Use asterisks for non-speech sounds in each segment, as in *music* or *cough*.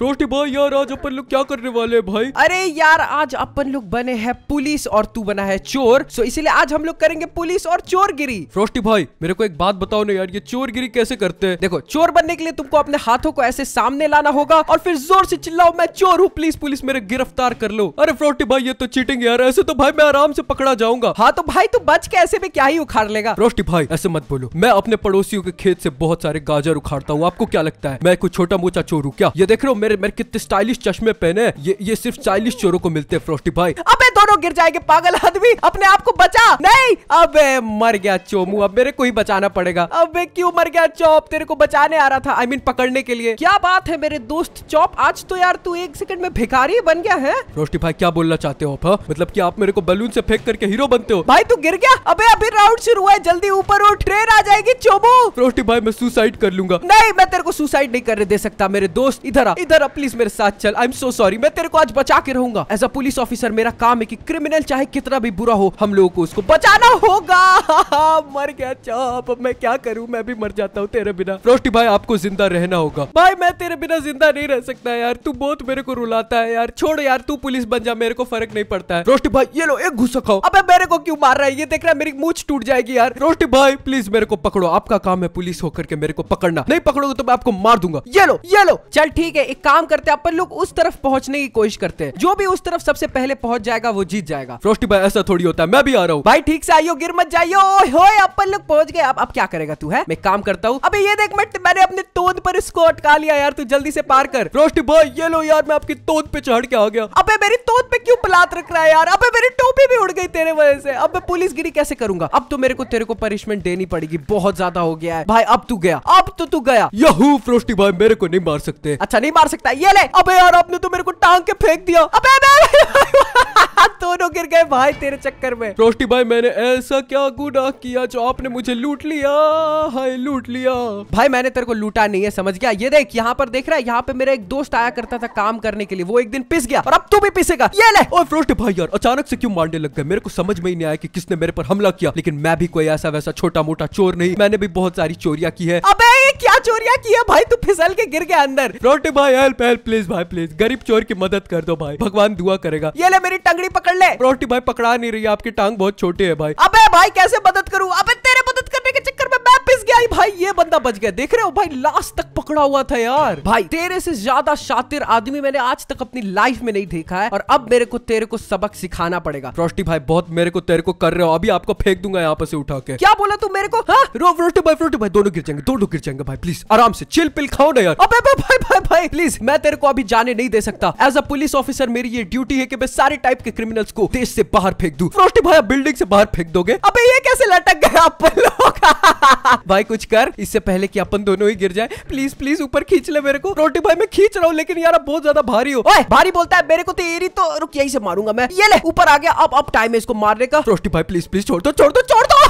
Toasty भाई यार आज अपन लोग क्या करने वाले हैं भाई अरे यार आज अपन लोग बने हैं पुलिस और तू बना है चोर सो इसीलिए आज हम लोग करेंगे पुलिस और चोर गिरी फ्रोस्टी भाई मेरे को एक बात बताओ ना यार ये चोर गिरी कैसे करते हैं देखो चोर बनने के लिए तुमको अपने हाथों को ऐसे सामने लाना होगा और फिर जोर से चिल्लाओ मैं चोर हूँ प्लीज पुलिस मेरे गिरफ्तार कर लो अरे फ्रोस्टी भाई ये तो चीटिंग यार ऐसे तो भाई मैं आराम से पकड़ा जाऊंगा हाँ तो भाई तू बच के ऐसे में क्या ही उखाड़ लेगा फ्रोस्टी भाई ऐसे मत बोलो मैं अपने पड़ोसियों के खेत से बहुत सारे गाजर उखाड़ता हूँ आपको क्या लगता है मैं कुछ छोटा मोटा चोर हूँ क्या ये देख रहा हूँ मेरे मेरे कितने स्टाइलिश चश्मे पहने ये ये सिर्फ स्टाइलिश चोरों को मिलते हैं फ्रोस्टी भाई अबे दोनों गिर जाएंगे पागल आदमी अपने आप को बचा नहीं अबे मर गया चोमू अब मेरे को ही बचाना पड़ेगा अबे क्यों मर गया चौप तेरे को बचाने आ रहा था आई I मीन mean, पकड़ने के लिए क्या बात है मेरे दोस्त चौप आज तो यार तू एक सेकंड में भिखारी बन गया है रोस्टी भाई क्या बोलना चाहते हो आप हाँ? मतलब की आप मेरे को बलून से फेंक करके हीरो बनते हो भाई तू गिर गया अबे अभी राउंड शुरू हुआ है जल्दी ऊपर और ट्रेन आ जाएगी चोमू रोस्टी भाई मैं सुसाइड कर लूंगा नहीं मैं तेरे को सुसाइड नहीं करने दे सकता मेरे दोस्त इधर आ इधर अदर प्लीज मेरे साथ चल आई एम सो सॉरी मैं तेरे को आज बचा के रहूंगा एज अ पुलिस ऑफिसर मेरा काम है कि क्रिमिनल चाहे कितना भी बुरा हो हम लोगों को उसको बचाना होगा *laughs* मर गया चाप मैं क्या करूँ मैं भी मर जाता हूँ तेरे बिना रोस्टी भाई आपको जिंदा रहना होगा भाई मैं तेरे बिना जिंदा नहीं रह सकता यार तू बहुत मेरे को रुलाता है यार छोड़ यार तू पुलिस बन जा मेरे को फर्क नहीं पड़ता है रोस्टी भाई ये लो एक घुसा खाओ अब मेरे को क्यों मार रहा है ये देख रहा है मेरी मूछ टूट जाएगी यार रोस्टी भाई प्लीज मेरे को पकड़ो आपका काम है पुलिस होकर के मेरे को पकड़ना नहीं पकड़ोगे तो मैं आपको मार दूंगा ये लो ये लो चल ठीक है एक काम करते हैं अपन लोग उस तरफ पहुंचने की कोशिश करते हैं जो भी उस तरफ सबसे पहले पहुंच जाएगा वो जीत जाएगा फ्रोस्टी भाई ऐसा थोड़ी होता है मैं भी आ रहा हूँ भाई ठीक से आइयो गिर मत जाइयो हो अपन लोग पहुंच गए अब अब क्या करेगा तू है मैं काम करता हूँ अभी ये देख मैं मैंने अपने तोद पर इसको अटका लिया यार तू जल्दी से पार कर फ्रोस्टी भाई ये लो यार मैं आपकी तोद पे चढ़ के आ गया अब मेरी तोद पे क्यों पलात रख रहा है यार अब मेरी टोपी भी उड़ गई तेरे वजह से अब मैं पुलिस गिरी कैसे करूंगा अब तो मेरे को तेरे को पनिशमेंट देनी पड़ेगी बहुत ज्यादा हो गया है भाई अब तू गया अब तो तू गया यहू फ्रोस्टी भाई मेरे को नहीं मार सकते अच्छा नहीं मार सकता है ये ले अबे यार आपने तो मेरे को टांग के फेंक दिया अबे अबे दोनों गिर गए भाई तेरे चक्कर में रोस्टी भाई मैंने ऐसा क्या गुना किया जो आपने मुझे लूट लिया हाय लूट लिया भाई मैंने तेरे को लूटा नहीं है समझ गया ये देख यहाँ पर देख रहा है यहाँ पे मेरा एक दोस्त आया करता था काम करने के लिए वो एक दिन पिस गया और अब तू भी पिसेगा ये ले और रोस्टी भाई यार अचानक से क्यों मारने लग गए मेरे को समझ में ही नहीं आया कि किसने मेरे पर हमला किया लेकिन मैं भी कोई ऐसा वैसा छोटा मोटा चोर नहीं मैंने भी बहुत सारी चोरिया की है अबे ये क्या चोरिया की है भाई तू फिसल के गिर गया अंदर रोटी भाई हेल्प हेल्प प्लीज भाई प्लीज गरीब चोर की मदद कर दो भाई भगवान दुआ करेगा ये ले मेरी टंगड़ी पकड़ ले रोटी भाई पकड़ा नहीं रही आपकी टांग बहुत छोटी है भाई अबे भाई कैसे मदद करूँ अबे आई भाई ये बंदा बच गया देख रहे हो भाई लास्ट तक पकड़ा हुआ था यार भाई तेरे से ज्यादा शातिर आदमी मैंने आज तक अपनी लाइफ में नहीं देखा है और अब मेरे को तेरे को सबक सिखाना पड़ेगा रोष्टी भाई बहुत मेरे को तेरे को कर रहे हो अभी आपको फेंक दूंगा यहाँ पर से उठा के क्या बोला तू मेरे को हाँ? रोटी भाई रोटी भाई दोनों गिर जाएंगे दोनों गिर जाएंगे भाई प्लीज आराम से चिल पिल खाओ ना यार अबे भाई भाई भाई प्लीज मैं तेरे को अभी जाने नहीं दे सकता एज अ पुलिस ऑफिसर मेरी ये ड्यूटी है कि मैं सारे टाइप के क्रिमिनल्स को देश से बाहर फेंक दू रोटी भाई बिल्डिंग से बाहर फेंक दोगे अबे ये कैसे लटक गया आप लोग *laughs* भाई भाई कुछ कर इससे पहले कि अपन दोनों ही गिर जाए प्लीज प्लीज ऊपर खींच ले मेरे को रोटी भाई मैं खींच रहा हूँ लेकिन यार बहुत ज्यादा भारी हो ओए भारी बोलता है मेरे को तेरी तो रुक यही से मारूंगा मैं ये ले ऊपर आ गया अब अब टाइम है इसको मारने का रोटी भाई प्लीज प्लीज छोड़ दो छोड़ दो छोड़ दो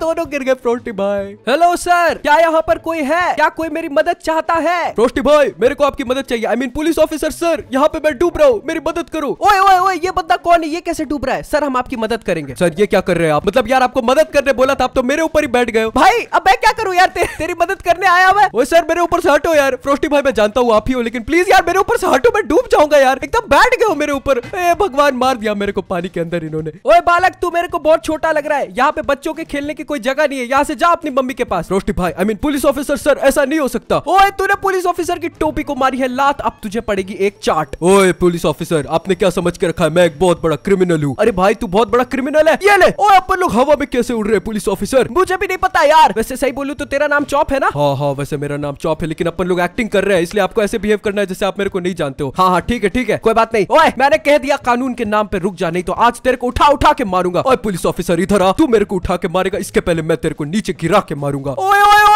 दोनों गिर गए फ्रोस्टी भाई हेलो सर क्या यहाँ पर कोई है क्या कोई मेरी मदद चाहता है फ्रोस्टी भाई मेरे को आपकी मदद चाहिए I mean police officer sir यहाँ पे मैं डूब रहा हूँ मेरी मदद करो ओए ओए ओए ये बंदा कौन है ये कैसे डूब रहा है सर हम आपकी मदद करेंगे सर ये क्या कर रहे हैं आप मतलब यार आपको मदद करने बोला था आप तो मेरे ऊपर ही बैठ गए भाई अब मैं क्या करूँ यार तेरी मदद करने आया मैं वो सर मेरे ऊपर से हटो यार फ्रोस्टी भाई मैं जानता हूँ आप ही हो लेकिन प्लीज यार मेरे ऊपर से हटो मैं डूब जाऊंगा यार एकदम बैठ गए हो मेरे ऊपर भगवान मार दिया मेरे को पानी के अंदर इन्होंने ओए बालक तू मेरे को बहुत छोटा लग रहा है यहाँ पे बच्चों बच्चों के खेलने की कोई जगह नहीं है यहाँ से जा अपनी मम्मी के पास रोशनी भाई I I mean mean, police officer sir ऐसा नहीं हो सकता ओए तूने पुलिस ऑफिसर की टोपी को मारी है लात अब तुझे पड़ेगी एक चाट ओए पुलिस ऑफिसर आपने क्या समझ के रखा है मैं एक बहुत बड़ा क्रिमिनल हूँ अरे भाई तू बहुत बड़ा क्रिमिनल है ये ले ओए अपन लोग हवा में कैसे उड़ रहे हैं पुलिस ऑफिसर मुझे भी नहीं पता यार वैसे सही बोलू तो तेरा नाम चौप है ना हाँ हाँ वैसे मेरा नाम चौप है लेकिन अपन लोग एक्टिंग कर रहे हैं इसलिए आपको ऐसे बिहेव करना है जैसे आप मेरे को नहीं जानते हो हाँ हाँ ठीक है ठीक है कोई बात नहीं ओए मैंने कह दिया कानून के नाम पे रुक जा नहीं तो आज तेरे को उठा उठा के मारूंगा ओए पुलिस ऑफिसर इधर आ तू मेरे को उठा के मारेगा इसके पहले मैं तेरे को नीचे गिरा के मारूंगा ओए ओए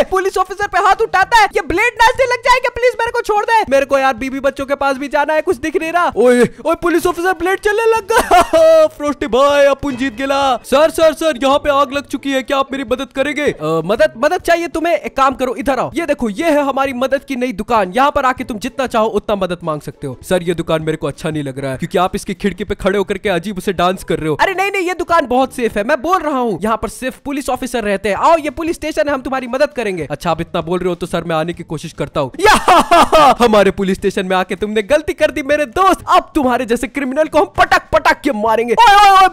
है पुलिस ऑफिसर पे हाथ उठाता है ये ब्लेड नाचने लग जाएगा प्लीज मेरे को छोड़ दे मेरे को यार बीबी बच्चों के पास भी जाना है कुछ दिख नहीं रहा ओए ओए पुलिस ऑफिसर ब्लेड चलने लग गया फ्रोस्टी भाई अपन जीत गिला सर सर सर यहाँ पे आग लग चुकी है क्या आप मेरी मदद करेंगे मदद मदद चाहिए तुम्हें एक काम करो इधर आओ ये देखो ये है हमारी मदद की नई दुकान यहाँ पर आके तुम जितना चाहो उतना मदद मांग सकते हो सर ये दुकान मेरे को अच्छा नहीं लग रहा है क्योंकि आप इसकी खिड़की पे खड़े होकर के अजीब उसे डांस कर रहे हो अरे नहीं नहीं ये दुकान बहुत सेफ है मैं बोल रहा हूँ यहाँ पर सिर्फ पुलिस ऑफिसर रहते हैं आओ ये पुलिस स्टेशन है हम तुम्हारी मदद करें करेंगे अच्छा आप इतना बोल रहे हो तो सर मैं आने की कोशिश करता हूँ हमारे पुलिस स्टेशन में आके तुमने गलती कर दी मेरे दोस्त अब तुम्हारे जैसे क्रिमिनल को हम पटक पटक के मारेंगे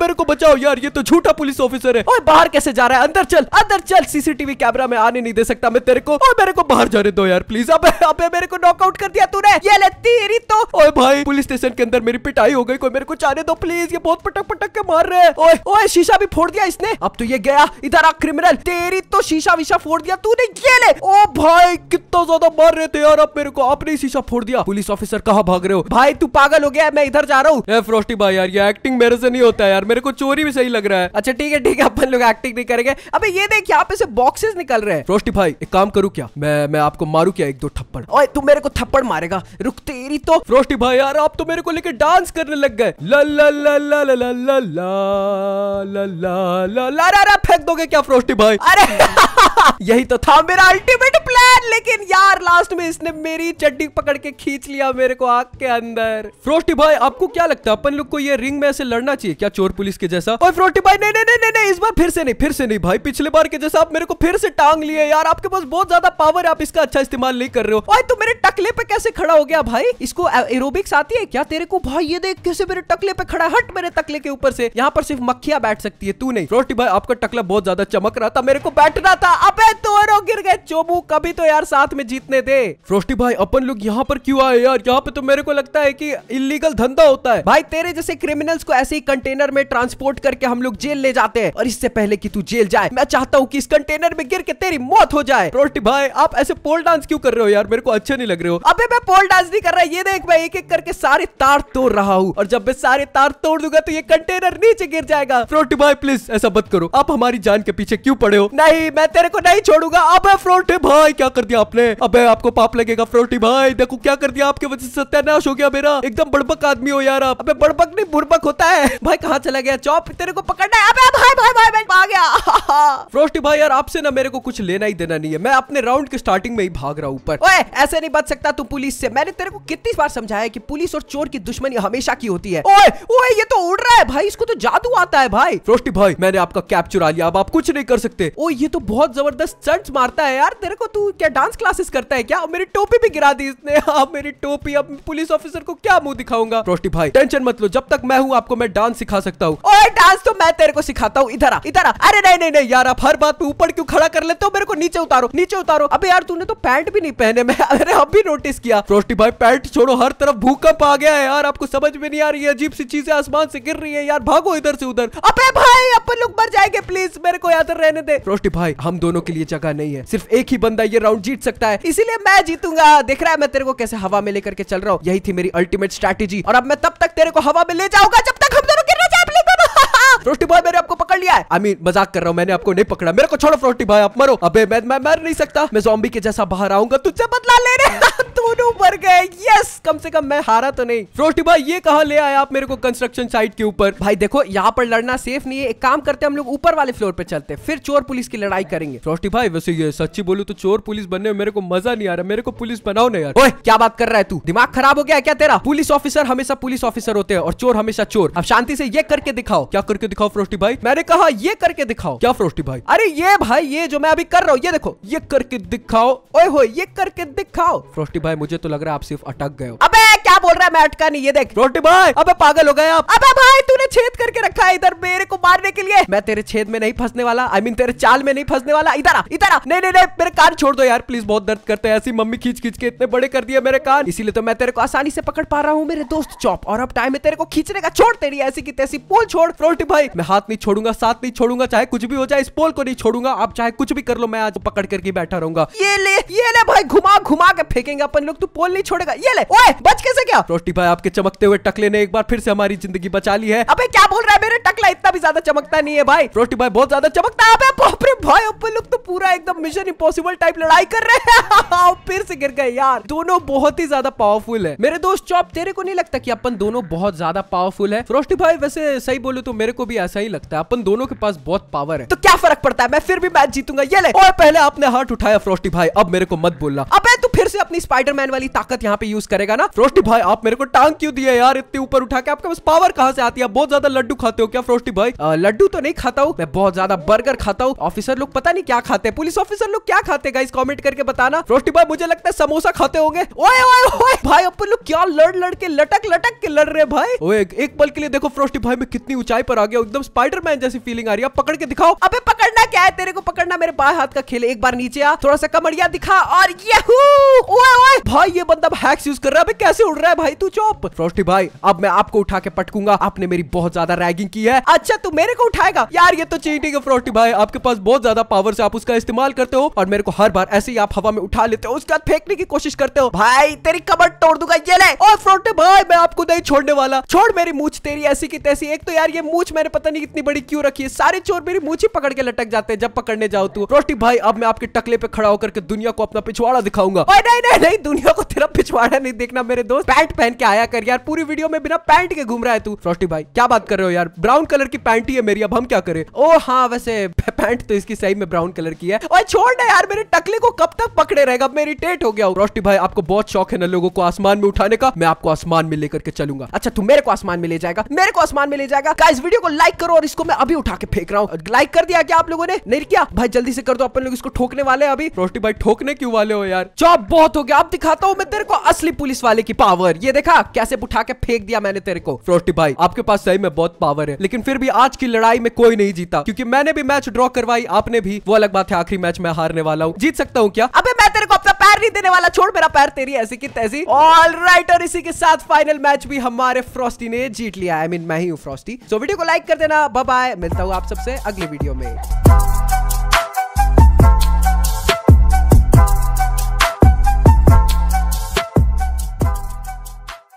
मेरे को बचाओ यार ये तो झूठा पुलिस ऑफिसर है और बाहर कैसे जा रहा है अंदर चल अंदर चल सीसीटीवी कैमरा में आने नहीं दे सकता मैं तेरे को और मेरे को बाहर जाने दो यार प्लीज अब अबे मेरे को नॉकआउट कर दिया तूने ये ले तेरी तो ओए भाई पुलिस स्टेशन के अंदर मेरी पिटाई हो गई कोई मेरे को जाने दो प्लीज ये बहुत पटक पटक के मार रहे हैं ओए ओए शीशा भी फोड़ दिया इसने अब तो ये गया इधर आ क्रिमिनल तेरी तो शीशा विशा फोड़ दिया तूने ओ भाई कितना ज्यादा मार रहे थे यार मेरे को आपने शीशा फोड़ दिया पुलिस ऑफिसर कहा भाग रहे हो भाई तू पागल हो गया मैं इधर जा रहा हूँ फ्रोस्टी भाई यार ये एक्टिंग मेरे से नहीं होता यार मेरे को चोरी भी सही लग रहा है अच्छा ठीक है ठीक है अपन लोग एक्टिंग नहीं करेंगे ये बॉक्सेस निकल रहे हैं फ्रोस्टी भाई एक काम करूँ क्या मैं मैं आपको मारू क्या एक दो थप्पड़ और तू मेरे को थप्पड़ मारेगा रुक तेरी तो फ्रोस्टी भाई यार आप तो मेरे को लेकर डांस करने लग गए फेंक दोगे क्या फ्रोस्टी भाई अरे *laughs* यही तो था मेरा अल्टीमेट प्लान लेकिन यार लास्ट में इसने मेरी चड्डी पकड़ के खींच लिया मेरे को आग के अंदर फ्रोस्टी भाई आपको क्या लगता है अपन लोग को ये रिंग में ऐसे लड़ना चाहिए क्या चोर पुलिस के जैसा और फ्रोस्टी भाई नहीं नहीं नहीं नहीं इस बार फिर से नहीं फिर से नहीं भाई पिछले बार के जैसा आप मेरे को फिर से टांग लिए यार आपके पास बहुत ज्यादा पावर है आप इसका अच्छा इस्तेमाल नहीं कर रहे हो भाई तुम मेरे टकले पे कैसे खड़ा हो गया भाई इसको एरोबिक्स आती है क्या तेरे को भाई ये देख कैसे मेरे टकले पे खड़ा हट मेरे टकले के ऊपर से यहाँ पर सिर्फ मक्खिया बैठ सकती है तू नहीं फ्रोस्टी भाई आपका टकला बहुत ज्यादा चमक रहा था मेरे को बैठना था अबे दोनों गिर गए चोबू कभी तो यार साथ में जीतने दे फ्रोस्टी भाई अपन लोग यहाँ पर क्यों आए यार यहाँ पे तो मेरे को लगता है की इलीगल धंधा होता है भाई तेरे जैसे क्रिमिनल्स को ऐसे ही कंटेनर में ट्रांसपोर्ट करके हम लोग जेल ले जाते हैं और इससे पहले की तू जेल जाए मैं चाहता हूँ की इस कंटेनर में गिर के तेरी मौत हो जाए फ्रोस्टी भाई आप ऐसे पोल डांस क्यों कर रहे हो यार मेरे को अच्छे नहीं लग रहे हो अब मैं पोल डांस नहीं कर रहा ये देख मैं एक एक करके सारे तार तोड़ रहा हूँ और जब मैं सारे तार तोड़ दूंगा तो ये कंटेनर नीचे गिर जाएगा फ्रोटी भाई प्लीज ऐसा मत करो आप हमारी जान के पीछे क्यों पड़े हो नहीं मैं तेरे को नहीं छोड़ूंगा अब फ्रोटी भाई क्या कर दिया आपने अब आपको पाप लगेगा फ्रोटी भाई देखो क्या कर दिया आपके वजह से सत्यानाश हो गया मेरा एकदम बड़बक आदमी हो यार आप अब बड़बक नहीं बुड़बक होता है भाई कहाँ चला गया चौप तेरे को पकड़ना है अब भाई भाई भाई मैं आ गया *laughs* फ्रोटी भाई यार आपसे ना मेरे को कुछ लेना ही देना नहीं है मैं अपने राउंड के स्टार्टिंग में ही भाग रहा हूँ ऊपर ओए ऐसे नहीं बच सकता तू पुलिस से मैंने तेरे को कितनी बार समझाया कि पुलिस और चोर की दुश्मनी हमेशा की होती है ओए ओए ये तो उड़ रहा है भाई इसको तो जादू आता है भाई फ्रोस्टी भाई मैंने आपका कैप चुरा लिया अब आप कुछ नहीं कर सकते ओ ये तो बहुत जबरदस्त जबरदस्त चर्च मारता है यार तेरे को तू क्या डांस क्लासेस करता है क्या और मेरी टोपी भी गिरा दी इसने *laughs* अब मेरी टोपी अब पुलिस ऑफिसर को क्या मुंह दिखाऊंगा रोस्टी भाई टेंशन मत लो जब तक मैं हूँ आपको मैं डांस सिखा सकता हूँ और डांस तो मैं तेरे को सिखाता हूँ इधर इधर अरे नहीं नहीं नहीं यार आप हर बात पे ऊपर क्यों खड़ा कर लेते हो मेरे को नीचे उतारो नीचे उतारो अबे यार तूने तो पैंट भी नहीं पहने मैं अरे अब भी नोटिस किया रोस्टी भाई पैंट छोड़ो हर तरफ भूकंप आ गया है यार आपको समझ में नहीं आ रही है अजीब सी चीजें आसमान से गिर रही है यार भागो इधर से उधर अबे भाई अपन लोग मर जाएंगे प्लीज मेरे को याद रहने दे रोस्टी भाई हम दोनों के लिए जगह नहीं है सिर्फ एक ही बंदा ये राउंड जीत सकता है इसीलिए मैं जीतूंगा देख रहा है मैं तेरे को कैसे हवा में लेकर के चल रहा हूँ यही थी मेरी अल्टीमेट स्ट्रैटेजी और अब मैं तब तक तेरे को हवा में ले जाऊंगा जब तक हम दोनों गिरना चाहे *laughs* रोटी बॉय आपको है अमीन मजाक कर रहा हूँ मैंने आपको नहीं पकड़ा मेरे को छोड़ो फ्रोटी भाई आप मरो अबे मैं मैं मर नहीं सकता मैं जॉम्बी के जैसा बाहर आऊंगा तुझसे बदला ले *laughs* दोनों मर गए यस कम से कम मैं हारा तो नहीं फ्रोटी भाई ये कहा ले आया आप मेरे को कंस्ट्रक्शन साइट के ऊपर भाई देखो यहाँ पर लड़ना सेफ नहीं है एक काम करते हम लोग ऊपर वाले फ्लोर पे चलते हैं फिर चोर पुलिस की लड़ाई करेंगे फ्रोटी भाई वैसे ये सच्ची बोलू तो चोर पुलिस बनने में मेरे को मजा नहीं आ रहा मेरे को पुलिस बनाओ ना यार ओए क्या बात कर रहा है तू दिमाग खराब हो गया क्या तेरा पुलिस ऑफिसर हमेशा पुलिस ऑफिसर होते हैं और चोर हमेशा चोर अब शांति से ये करके दिखाओ क्या करके दिखाओ फ्रोटी भाई मैंने कहा हाँ ये करके दिखाओ क्या फ्रोस्टी भाई अरे ये भाई ये जो मैं अभी कर रहा हूँ ये देखो ये करके दिखाओ ओए हो ये करके दिखाओ फ्रोस्टी भाई मुझे तो लग रहा है आप सिर्फ अटक गए हो अबे क्या बोल रहा है मैं अटका नहीं ये देख रोटी भाई अबे पागल हो गए आप अबे भाई तूने छेद करके रखा है इधर मेरे को मारने के लिए मैं तेरे छेद में नहीं फंसने वाला आई I मीन mean, तेरे चाल में नहीं फंसने वाला इधर इधर नहीं नहीं नहीं मेरे कान छोड़ दो यार प्लीज बहुत दर्द करते हैं ऐसी मम्मी खींच खींच के इतने बड़े कर दिए मेरे कान इसीलिए तो मैं तेरे को आसानी से पकड़ पा रहा हूँ मेरे दोस्त चौप और अब टाइम है तेरे को खींचने का छोड़ तेरी ऐसी की तैसी पोल छोड़ रोटी भाई मैं हाथ नहीं छोड़ूंगा साथ नहीं छोड़ूंगा चाहे कुछ भी हो जाए इस पोल को नहीं छोड़ूंगा आप चाहे कुछ भी कर लो मैं आज पकड़ करके बैठा रहूंगा ये ले ये ले भाई घुमा घुमा के फेंकेंगे अपन लोग तू पोल नहीं छोड़ेगा ये ले ओए बच कैसे क्या गया रोटी भाई आपके चमकते हुए टकले ने एक बार फिर से हमारी जिंदगी बचा ली है अबे क्या बोल रहा है मेरे टकला इतना भी ज्यादा चमकता नहीं है भाई रोटी भाई बहुत ज्यादा चमकता है अबे भाई अपन लोग तो पूरा एकदम मिशन इम्पोसिबल टाइप लड़ाई कर रहे हैं *laughs* फिर से गिर गए यार दोनों बहुत ही ज्यादा पावरफुल है मेरे दोस्त चौप तेरे को नहीं लगता की अपन दोनों बहुत ज्यादा पावरफुल है रोटी भाई वैसे सही बोलो तो मेरे को भी ऐसा ही लगता है अपन दोनों के पास बहुत पावर है तो क्या फर्क पड़ता है मैं फिर भी मैच जीतूंगा ये ले और पहले आपने हाथ उठाया फ्रोस्टी भाई अब मेरे को मत बोलना अब तू फिर से अपनी स्पाइडरमैन वाली ताकत यहाँ पे यूज करेगा ना फ्रोस्टी भाई आप मेरे को टांग क्यों दिए यार इतने ऊपर उठा के आपके पास पावर कहाँ से आती है बहुत ज्यादा लड्डू खाते हो क्या फ्रोस्टी भाई लड्डू तो नहीं खाता हूँ मैं बहुत ज्यादा बर्गर खाता हूँ ऑफिसर लोग पता नहीं क्या खाते पुलिस ऑफिसर लोग क्या खाते गाइस कॉमेंट करके बताना फ्रोस्टी भाई मुझे लगता है समोसा खाते होंगे भाई अपन लोग क्या लड़ लड़ के लटक लटक के लड़ रहे भाई ओए एक पल के लिए देखो फ्रोस्टी भाई मैं कितनी ऊंचाई पर आ गया एकदम स्पाइडरमैन जैसी फीलिंग आ रही है पकड़ के दिखाओ अबे पकड़ना क्या है तेरे को पकड़ना मेरे बाएं हाथ का खेल एक बार नीचे आ थोड़ा सा कमरिया दिखा और यहू ओए ओए भाई ये बंदा हैक्स यूज कर रहा है कैसे उड़ रहा है भाई तू चौप फ्रोस्टी भाई अब मैं आपको उठा के पटकूंगा आपने मेरी बहुत ज्यादा रैगिंग की है अच्छा तू मेरे को उठाएगा यार ये तो चीटिंग है फ्रोस्टी भाई आपके पास बहुत ज्यादा पावर से आप उसका इस्तेमाल करते हो और मेरे को हर बार ऐसे ही आप हवा में उठा लेते हो उसके बाद फेंकने की कोशिश करते हो भाई तेरी कबर तोड़ दूंगा ये ले और फ्रोटे भाई मैं आपको नहीं छोड़ने वाला छोड़ मेरी मूछ तेरी ऐसी की तैसी एक तो यार ये मूछ मैंने पता नहीं कितनी बड़ी क्यों रखी है सारे चोर मेरी मूछ ही पकड़ के लटक जाते हैं जब पकड़ने जाओ तू फ्रोटी भाई अब मैं आपके टकले पे खड़ा होकर दुनिया को अपना पिछवाड़ा दिखाऊंगा नहीं नहीं नहीं दुनिया को तेरा पिछवाड़ा नहीं देखना मेरे दोस्त पैंट पहन के आया कर यार पूरी वीडियो में बिना पैंट के घूम रहा है तू फ्रॉस्टी भाई क्या बात कर रहे हो यार ब्राउन कलर की पैंट ही है मेरी अब हम क्या करें ओ हाँ वैसे *laughs* पैंट तो इसकी सही में ब्राउन कलर की है और छोड़ ना यार मेरे टकले को कब तक पकड़े रहेगा मैं इरिटेट हो गया हूँ भाई आपको बहुत शौक है ना लोगों को आसमान में उठाने का मैं आपको आसमान में लेकर के चलूंगा अच्छा तू मेरे को आसमान में ले जाएगा मेरे को आसमान में ले जाएगा इस वीडियो को लाइक करो और इसको मैं अभी उठा के फेंक रहा हूँ लाइक कर दिया क्या आप लोगों ने नहीं किया भाई जल्दी से कर दो अपन लोग इसको ठोकने वाले अभी रोस्टी भाई ठोकने क्यों वाले हो यार चौप बहुत हो गया अब दिखाता हूँ मैं तेरे को असली पुलिस वाले की पावर ये देखा कैसे उठा के फेंक दिया मैंने तेरे को फ्रोस्टी भाई आपके पास सही में बहुत पावर है लेकिन फिर भी आज की लड़ाई में कोई नहीं जीता क्योंकि मैंने भी मैच ड्रॉ करवाई आपने भी वो अलग बात है आखिरी मैच मैं हारने वाला हूँ जीत सकता हूँ क्या अबे मैं तेरे को अपना पैर नहीं देने वाला छोड़ मेरा पैर तेरी ऐसी की तैसी ऑल राइट और इसी के साथ फाइनल मैच भी हमारे फ्रोस्टी ने जीत लिया आई मीन मैं ही हूँ फ्रोस्टी सो वीडियो को लाइक कर देना बाय मिलता हूँ आप सबसे अगली वीडियो में